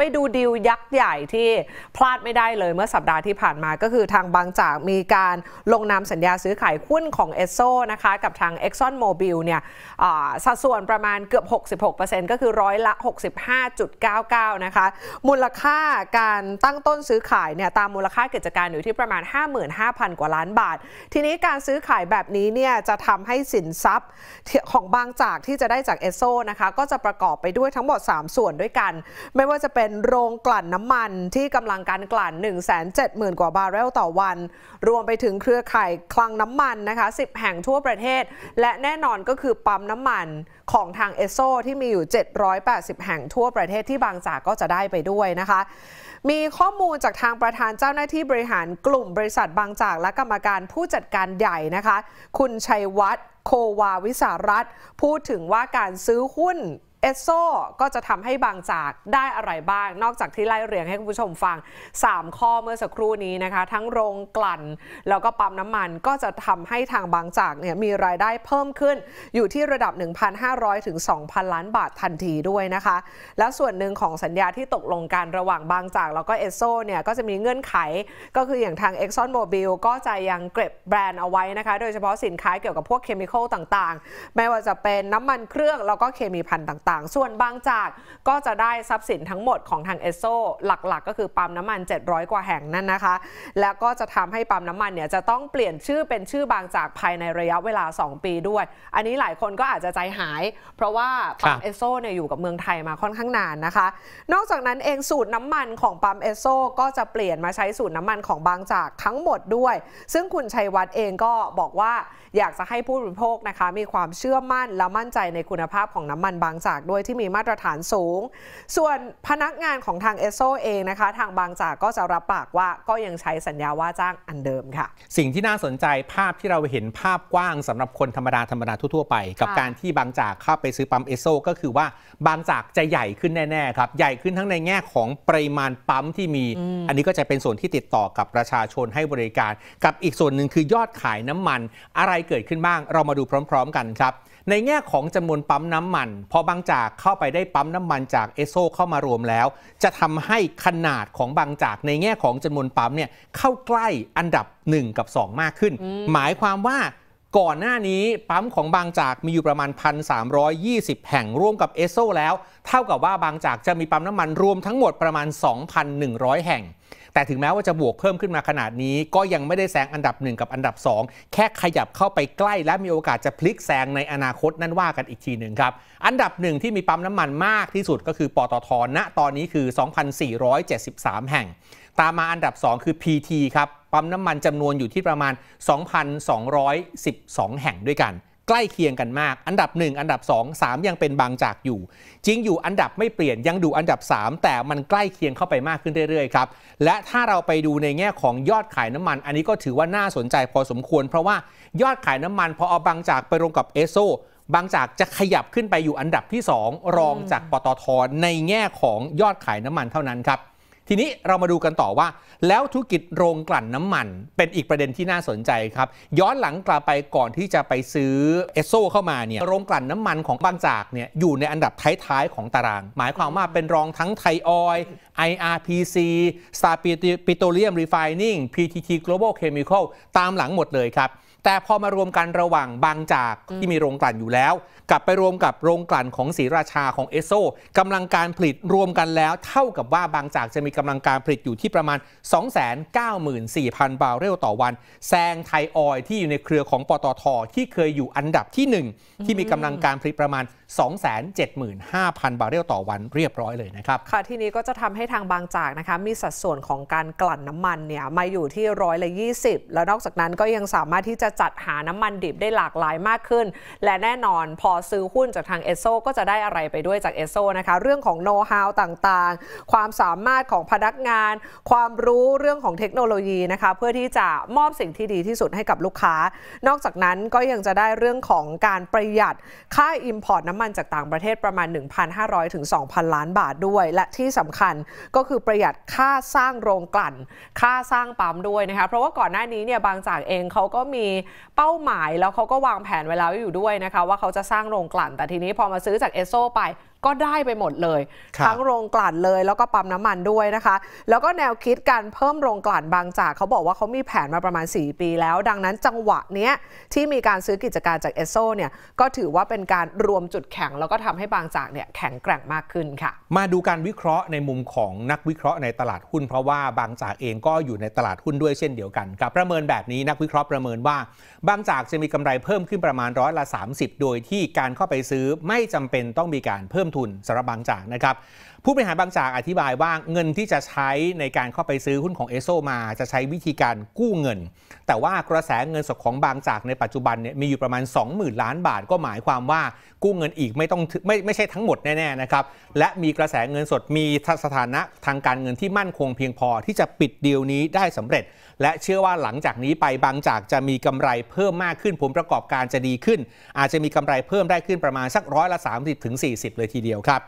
ไปดูดีลยักษ์ใหญ่ที่พลาดไม่ได้เลยเมื่อสัปดาห์ที่ผ่านมาก็คือทางบางจากมีการลงนามสัญญาซื้อขายหุ้นของเอสโซนะคะกับทาง Exxon Mobil เนี่ยสัดส่วนประมาณเกือบ 66%ก็คือร้อยละ65.99นะคะมูลค่าการตั้งต้นซื้อขายเนี่ยตามมูลค่ากิจการอยู่ที่ประมาณ 55,000 กว่าล้านบาท ทีนี้การซื้อขายแบบนี้เนี่ยจะทำให้สินทรัพย์ของบางจากที่จะได้จากเอสโซนะคะก็จะประกอบไปด้วยทั้งหมด 3 ส่วนด้วยกัน ไม่ว่าจะเป็นเป็นโรงกลั่นน้ำมันที่กำลังการกลั่น 170,000 กว่าบาร์เรลต่อวัน รวมไปถึงเครือข่ายคลังน้ำมันนะคะ 10 แห่งทั่วประเทศ และแน่นอนก็คือปั๊มน้ำมันของทางเอสโซ ที่มีอยู่ 780 แห่งทั่วประเทศที่บางจากก็จะได้ไปด้วยนะคะ มีข้อมูลจากทางประธานเจ้าหน้าที่บริหารกลุ่มบริษัทบางจากและกรรมการผู้จัดการใหญ่นะคะ คุณชัยวัฒน์ โควาวิสารัตพูดถึงว่าการซื้อหุ้นเอสโซก็จะทำให้บางจากได้อะไรบ้างนอกจากที่ไล่เรียงให้คุณผู้ชมฟัง 3 ข้อเมื่อสักครู่นี้นะคะทั้งโรงกลั่นแล้วก็ปั๊มน้ำมันก็จะทำให้ทางบางจากเนี่ยมีรายได้เพิ่มขึ้นอยู่ที่ระดับ 1,500 ถึง 2,000 ล้านบาททันทีด้วยนะคะ แล้วส่วนหนึ่งของสัญญาที่ตกลงกันระหว่างบางจาก แล้วก็เอสโซเนี่ยก็จะมีเงื่อนไขก็คืออย่างทาง Exxon m o b i ลก็จะยังเก็บแบรนด์เอาไว้นะคะโดยเฉพาะสินค้าเกี่ยวกับพวกเคมีคอลต่างๆไม่ว่าจะเป็นน้ำมันเครื่องแล้วก็เคมีพัน์ต่างต่างๆส่วนบางจากก็จะได้ทรัพย์สินทั้งหมดของทางเอสโซหลักๆก็คือปั๊มน้ำมัน 700 กว่าแห่งนั่นนะคะ แล้วก็จะทำให้ปั๊มน้ำมันเนี่ยจะต้องเปลี่ยนชื่อเป็นชื่อบางจากภายในระยะเวลา 2 ปีด้วย อันนี้หลายคนก็อาจจะใจหาย เพราะว่าปั๊มเอสโซเนี่ยอยู่กับเมืองไทยมาค่อนข้างนานนะคะ นอกจากนั้นเองสูตรน้ำมันของปั๊มเอสโซก็จะเปลี่ยนมาใช้สูตรน้ำมันของบางจากทั้งหมดด้วย ซึ่งคุณชัยวัฒน์เองก็บอกว่าอยากจะให้ผู้บริโภคนะคะ มีความเชื่อมั่นและมั่นใจในคุณภาพของน้ำมันบางจากากด้วยที่มีมาตรฐานสูง ส่วนพนักงานของทางเอสโซเองนะคะ ทางบางจากก็จะรับปากว่าก็ยังใช้สัญญาว่าจ้างอันเดิมค่ะ สิ่งที่น่าสนใจภาพที่เราเห็นภาพกว้างสำหรับคนธรรมดาธรรมดาทั่ว ๆ ไป กับการที่บางจากเข้าไปซื้อปั๊มเอสโซก็คือว่าบางจากจะใหญ่ขึ้นแน่ ๆ ครับ ใหญ่ขึ้นทั้งในแง่ของปริมาณปั๊มที่มี อันนี้ก็จะเป็นส่วนที่ติดต่อกับประชาชนให้บริการ กับอีกส่วนหนึ่งคือยอดขายน้ำมัน อะไรเกิดขึ้นบ้างเรามาดูพร้อม ๆ กันครับในแง่ของจำนวนปั๊มน้ำมัน พอบางจากเข้าไปได้ปั๊มน้ำมันจากเอโซเข้ามารวมแล้ว จะทำให้ขนาดของบางจากในแง่ของจำนวนปั๊มเนี่ยเข้าใกล้อันดับ 1 กับ 2 มากขึ้น หมายความว่าก่อนหน้านี้ ปั๊มของบางจากมีอยู่ประมาณ 1,320 แห่งร่วมกับเอโซแล้ว เท่ากับว่าบางจากจะมีปั๊มน้ำมันรวมทั้งหมดประมาณ 2,100 แห่งแต่ถึงแม้ว่าจะบวกเพิ่มขึ้นมาขนาดนี้ ก็ยังไม่ได้แซงอันดับ 1 กับอันดับ 2 แค่ขยับเข้าไปใกล้และมีโอกาสจะพลิกแซงในอนาคตนั่นว่ากันอีกทีหนึ่งครับ อันดับหนึ่งที่มีปั๊มน้ำมันมากที่สุดก็คือ ปตทณตอนนี้คือ 2,473 แห่ง ตามมาอันดับ 2 คือ PT ครับปั๊มน้ำมันจำนวนอยู่ที่ประมาณ 2,212 แห่งด้วยกันใกล้เคียงกันมาก อันดับ 1 อันดับ 2 3 ยังเป็นบางจากอยู่ จริงอยู่อันดับไม่เปลี่ยนยังดูอันดับ 3 แต่มันใกล้เคียงเข้าไปมากขึ้นเรื่อย ๆ ครับ และถ้าเราไปดูในแง่ของยอดขายน้ำมัน อันนี้ก็ถือว่าน่าสนใจพอสมควรเพราะว่ายอดขายน้ำมันพอเอาบางจากไปลงกับเอโซบางจากจะขยับขึ้นไปอยู่อันดับที่ 2 รองจากปตทในแง่ของยอดขายน้ำมันเท่านั้นครับทีนี้เรามาดูกันต่อว่า แล้วธุรกิจโรงกลั่นน้ำมันเป็นอีกประเด็นที่น่าสนใจครับ ย้อนหลังกลับไปก่อนที่จะไปซื้อเอสโซเข้ามาเนี่ยโรงกลั่นน้ำมันของบางจากเนี่ยอยู่ในอันดับท้ายๆ ของตาราง หมายความว่าเป็นรองทั้งไทยออย IRPC า t a r ิโ t ล o l e u m r e f i n i n ง PTT Global Chemical ตามหลังหมดเลยครับแต่พอมารวมกันระหว่างบางจากที่มีโรงกลั่นอยู่แล้ว กลับไปรวมกับโรงกลั่นของศรีราชาของเอสโซกำลังการผลิตรวมกันแล้ว เท่ากับว่าบางจากจะมีกำลังการผลิตอยู่ที่ประมาณ 294,000 บาร์เรลต่อวันแซงไทยออยที่อยู่ในเครือของปตทที่เคยอยู่อันดับที่ 1 ที่มีกำลังการผลิตประมาณ275,000 บาร์เรลต่อวันเรียบร้อยเลยนะครับ ค่ะ ทีนี้ก็จะทำให้ทางบางจากนะคะ มีสัดส่วนของการกลั่นน้ำมันเนี่ยมาอยู่ที่ร้อยละ 20 แล้วนอกจากนั้นก็ยังสามารถที่จะจัดหาน้ำมันดิบได้หลากหลายมากขึ้น และแน่นอนพอซื้อหุ้นจากทางเอสโซก็จะได้อะไรไปด้วยจากเอสโซนะคะเรื่องของโน้ตฮาวต่างๆ ความสามารถของพนักงาน ความรู้เรื่องของเทคโนโลยีนะคะเพื่อที่จะมอบสิ่งที่ดีที่สุดให้กับลูกค้า นอกจากนั้นก็ยังจะได้เรื่องของการประหยัดค่าอิมพอร์ตน้ำมันจากต่างประเทศประมาณ 1,500ถึง2,000ล้านบาทด้วย และที่สำคัญก็คือประหยัดค่าสร้างโรงกลั่น ค่าสร้างปั๊มด้วยนะคะเพราะว่าก่อนหน้านี้เนี่ยบางจากเองเขาก็มีเป้าหมายแล้วเขาก็วางแผนไว้แล้วอยู่ด้วยนะคะ ว่าเขาจะสร้างโรงกลั่น แต่ทีนี้พอมาซื้อจากเอสโซไปก็ได้ไปหมดเลยทั้งโรงกลั่นเลยแล้วก็ปั๊มน้ำมันด้วยนะคะ แล้วก็แนวคิดการเพิ่มโรงกลั่นบางจากเขาบอกว่าเขามีแผนมาประมาณ 4 ปีแล้วดังนั้นจังหวะเนี้ยที่มีการซื้อกิจการจากเอสโซเนี่ยก็ถือว่าเป็นการรวมจุดแข็ง แล้วก็ทำให้บางจากเนี่ยแข็งแกร่งมากขึ้นค่ะ มาดูการวิเคราะห์ในมุมของนักวิเคราะห์ในตลาดหุ้นเพราะว่าบางจากเองก็อยู่ในตลาดหุ้นด้วยเช่นเดียวกันกับประเมินแบบนี้นักวิเคราะห์ประเมินว่า บางจากจะมีกำไรเพิ่มขึ้นประมาณร้อยละ 30 โดยที่การเข้าไปซื้อไม่จำเป็นต้องมีการเพิ่มทุนสำหรับบางจากนะครับผู้บริหารบางจากอธิบายว่า เงินที่จะใช้ในการเข้าไปซื้อหุ้นของเอสโซมาจะใช้วิธีการกู้เงิน แต่ว่ากระแสเงินสดของบางจากในปัจจุบันเนี่ยมีอยู่ประมาณ20,000ล้านบาท ก็หมายความว่ากู้เงินอีกไม่ต้องไม่ไม่ใช่ทั้งหมดแน่ๆนะครับและมีกระแสเงินสดมีสถานะทางการเงินที่มั่นคงเพียงพอที่จะปิดเดีวนี้ได้สำเร็จ และเชื่อว่าหลังจากนี้ไปบางจากจะมีกำไรเพิ่มมากขึ้นผลประกอบการจะดีขึ้น อาจจะมีกำไรเพิ่มได้ขึ้นประมาณสักร้อยละ30-40 เลยทีเดียวครับ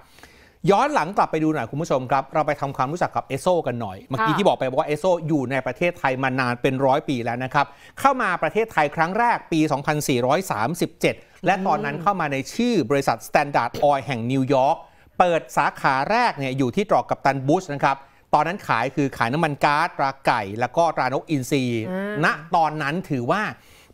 ย้อนหลังกลับไปดูหน่อยคุณผู้ชมครับ เราไปทำความรู้จักกับเอโซ กันหน่อย เมื่อกี้ที่บอกไปบอกว่าเอโซอยู่ในประเทศไทยมานานเป็นร้อยปีแล้วนะครับ เข้ามาประเทศไทยครั้งแรกปี 2437 และตอนนั้นเข้ามาในชื่อบริษัท Standard Oil แห่งนิวยอร์กเปิดสาขาแรกเนี่ยอยู่ที่ตรอกกัปตันบุชนะครับ ตอนนั้นขายคือขายน้ำมันก๊าซตราไก่ แล้วก็ตรานกอินทรีณตอนนั้นถือว่า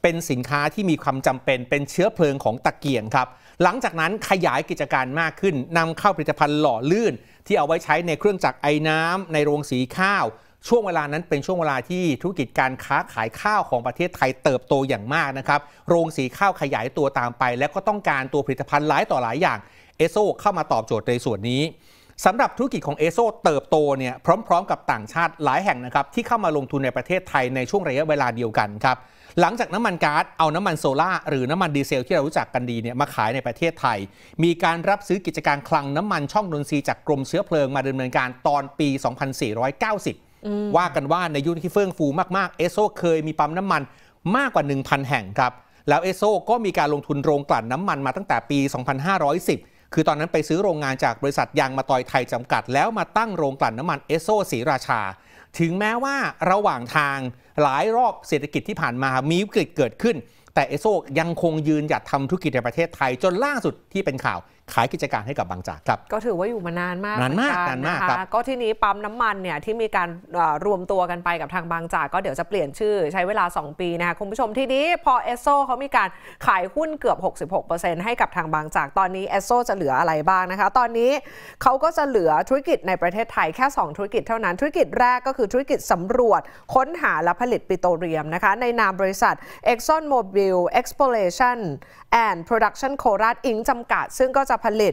เป็นสินค้าที่มีความจำเป็นเป็นเชื้อเพลิงของตะเกียงครับ หลังจากนั้นขยายกิจการมากขึ้น นำเข้าผลิตภัณฑ์หล่อลื่น ที่เอาไว้ใช้ในเครื่องจักรไอ้น้ำ ในโรงสีข้าว ช่วงเวลานั้นเป็นช่วงเวลาที่ธุรกิจการค้าขายข้าวของประเทศไทยเติบโตอย่างมากนะครับโรงสีข้าวขยายตัวตามไป และก็ต้องการตัวผลิตภัณฑ์หลายต่อหลายอย่างเอโซเข้ามาตอบโจทย์ในส่วนนี้สำหรับธุรกิจของเอโซเติบโตเนี่ยพร้อม ๆ กับต่างชาติหลายแห่งนะครับที่เข้ามาลงทุนในประเทศไทยในช่วงระยะเวลาเดียวกันครับ หลังจากน้ำมันก๊าซเอาน้ำมันโซล่าหรือน้ำมันดีเซลที่เรารู้จักกันดีเนี่ยมาขายในประเทศไทย มีการรับซื้อกิจการคลังน้ำมันช่องนนทรีจากกรมเชื้อเพลิงมาดำเนินการตอนปี 2490 ว่ากันว่าในยุคที่เฟื่องฟูมากๆเอโซ เคยมีปั๊มน้ำมันมากกว่า 1,000 แห่งครับแล้วเอโซก็มีการลงทุนโรงกลั่นน้ำมันมาตั้งแต่ปี 2510คือตอนนั้นไปซื้อโรงงานจากบริษัทยางมาตอยไทยจำกัด แล้วมาตั้งโรงกลั่นน้ำมันเอสโซสีราชา ถึงแม้ว่าระหว่างทางหลายรอบเศรษฐกิจที่ผ่านมามีวิกฤตเกิดขึ้นแต่เอโซยังคงยืนหยัดทำธุรกิจในประเทศไทยจนล่าสุดที่เป็นข่าวขายกิจการให้กับบางจากครับก็ถือว่าอยู่มานานมากนานมากนานมากครับก็ที่นี้ปั๊มน้ำมันเนี่ยที่มีการรวมตัวกันไปกับทางบางจาก ก็เดี๋ยวจะเปลี่ยนชื่อใช้เวลา 2 ปีนะคะคุณผู้ชมที่นี้พอเอสโซเขามีการขายหุ้นเกือบ 66%ให้กับทางบางจากตอนนี้เอสโซจะเหลืออะไรบ้างนะคะตอนนี้เขาก็จะเหลือธุรกิจในประเทศไทยแค่ 2 ธุรกิจเท่านั้น ธุรกิจแรกก็คือธุรกิจสำรวจค้นหาและผลิตปิโตรเลียมนะคะในนามบริษัท Exxon Mobil b Exploration and Production โคราชอิงจำกัด ซึ่งก็จะผลิต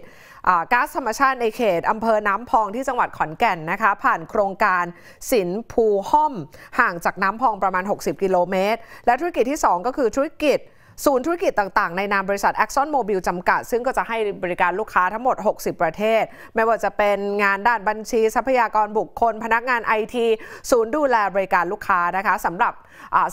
ก๊าซธรรมชาติในเขต อำเภอน้ำพองที่จังหวัดขอนแก่นนะคะ ผ่านโครงการสินภูห้อม ห่างจากน้ำพองประมาณ 60 กิโลเมตร และธุรกิจที่ 2 ก็คือธุรกิจศูนย์ธุรกิจต่างๆในนามบริษัท a x o n Mobil จำกัด ซึ่งก็จะให้บริการลูกค้าทั้งหมด 60 ประเทศ ไม่ว่าจะเป็นงานด้านบัญชี ทรัพยากรบุคคล พนักงานไอทีศูนย์ดูแลบริการลูกค้านะคะสำหรับ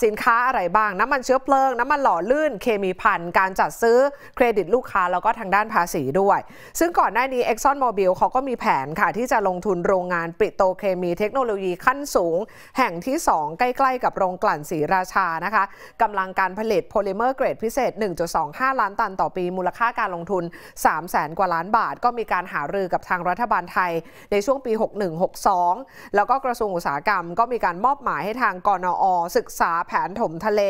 สินค้าอะไรบ้าง น้ำมันเชื้อเพลิง น้ำมันหล่อลื่นเคมีพันธ์การจัดซื้อเครดิตลูกค้าแล้วก็ทางด้านภาษีด้วย ซึ่งก่อนหน้านี้ Exxon Mobil เขาก็มีแผนค่ะที่จะลงทุนโรงงานปิโตเคมีเทคโนโลยีขั้นสูง แห่งที่ 2 ใกล้ ๆ กับโรงกลั่นสีราชานะคะกำลังการผลิตโพลิเมอร์เกรดดพิเศษ 1.25 ล้านตันต่อปี มูลค่าการลงทุน 3 0 0แสนกว่าล้านบาท ก็มีการหารือกับทางรัฐบาลไทย ในช่วงปี 6162 แล้วก็กระทรวงอุตสาหกรรมก็มีการมอบหมายให้ทางกนอศึกษาแผนถมทะเล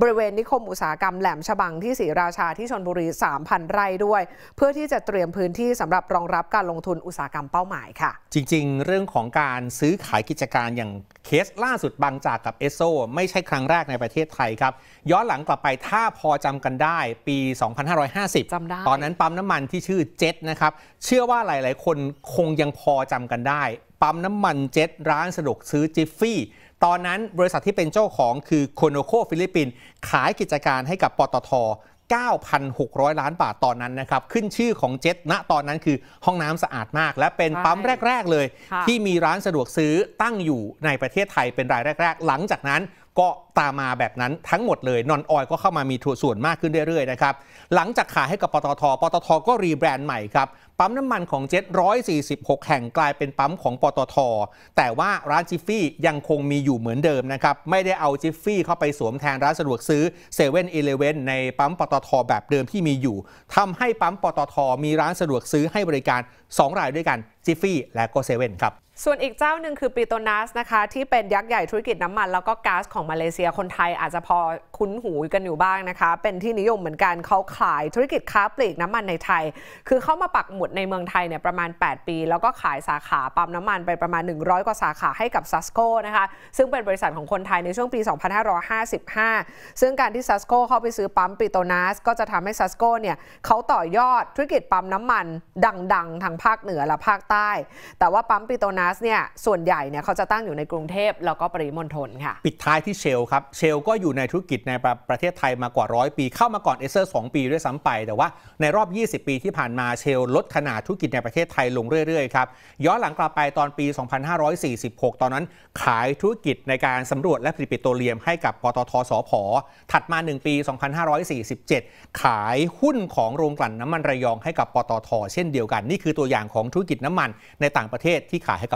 บริเวณนิคมอุตสาหกรรมแหลมฉบังที่ศรีราชาที่ชนบุรี 3,000 ไร่ด้วย เพื่อที่จะเตรียมพื้นที่สำหรับรองรับการลงทุนอุตสาหกรรมเป้าหมายค่ะ จริงๆ เรื่องของการซื้อขายกิจการอย่างเคสล่าสุดบางจากกับเอสโซ ไม่ใช่ครั้งแรกในประเทศไทยครับ ย้อนหลังกลับไปถ้าพพอจำกันได้ปี 2550จำได้ ตอนนั้นปั๊มน้ำมันที่ชื่อเจ็ตนะครับ เชื่อว่าหลาย ๆ คนคงยังพอจำกันได้ ปั๊มน้ำมันเจ็ต ร้านสะดวกซื้อจิฟฟี่ตอนนั้นบริษัทที่เป็นเจ้าของคือโคโนโคฟิลิปปิน ขายกิจการให้กับปตท 9,600 ล้านบาทตอนนั้นนะครับ ขึ้นชื่อของเจ็ตณตอนนั้นคือห้องน้ำสะอาดมาก และเป็นปั๊มแรก ๆ เลย ที่มีร้านสะดวกซื้อตั้งอยู่ในประเทศไทย เป็นรายแรก ๆ หลังจากนั้นก็ตามมาแบบนั้นทั้งหมดเลย นอนออยก็เข้ามามีส่วนมากขึ้นเรื่อยๆนะครับ หลังจากขายให้กับปตท ปตท ก็รีแบรนด์ใหม่ครับ ปั๊มน้ำมันของเจ็ด146แห่งกลายเป็นปั๊มของปตท แต่ว่าร้านจิฟฟี่ยังคงมีอยู่เหมือนเดิมนะครับ ไม่ได้เอาจิฟฟี่เข้าไปสวมแทนร้านสะดวกซื้อเซเว่นอีเเลวนในปั๊มปตท แบบเดิมที่มีอยู่ทำให้ปั๊มปตท มีร้านสะดวกซื้อให้บริการ2รายด้วยกันจิฟฟี่และก็เซเว่นครับส่วนอีกเจ้าหนึ่งคือ ปิโตนัสนะคะที่เป็นยักษ์ใหญ่ธุรกิจน้ำมัน แล้วก็ก๊าซของมาเลเซียคนไทยอาจจะพอ คุ้นหูกันอยู่บ้างนะคะเป็นที่นิยมเหมือนกันเขาขายธุรกิจค้าปลีกน้ำมันในไทย คือเข้ามาปักหมุดในเมืองไทยเนี่ยประมาณ 8 ปี แล้วก็ขายสาขาปั๊มน้ำมันไปประมาณ 100 กว่าสาขาให้กับซัสโกนะคะซึ่งเป็นบริษัทของคนไทยในช่วงปี 2555 ซึ่งการที่ซัสโกเข้าไปซื้อปั๊มปิโตนัสก็จะทำให้ซัสโกเนี่ยเขาต่อยอดธุรกิจปั๊มน้ำมันดังๆทางภาคเหนือและภาคใต้แต่ว่าปั๊มปิโตนัาสเนี่ยส่วนใหญ่เนี่ยเขาจะตั้งอยู่ในกรุงเทพแล้วก็ปริมณฑลค่ะ ปิดท้ายที่เชลครับ เชลก็อยู่ในธุรกิจในประประเทศไทยมากว่าร้อยปีเข้ามาก่อนเอเซอร์สปีด้วยซ้ำไปแต่ว่าในรอบ 20 ปีที่ผ่านมาเชลลดขนาดธุรกิจในประเทศไทยลงเรื่อย ๆ ครับ ย้อนหลังกลับไปตอนปี 2546 ตอนนั้นขายธุรกิจในการสำรวจและผลิตปิโตรเลียมให้กับปตทสอพอถัดมา1ปี2547 ขายหุ้นของโรงกลั่นน้ำมันระยองให้กับปตทเช่นเดียวกันนี่คือตัวอย่างของธุรกิจน้ำมันในต่างประเทศที่ขายให้กับ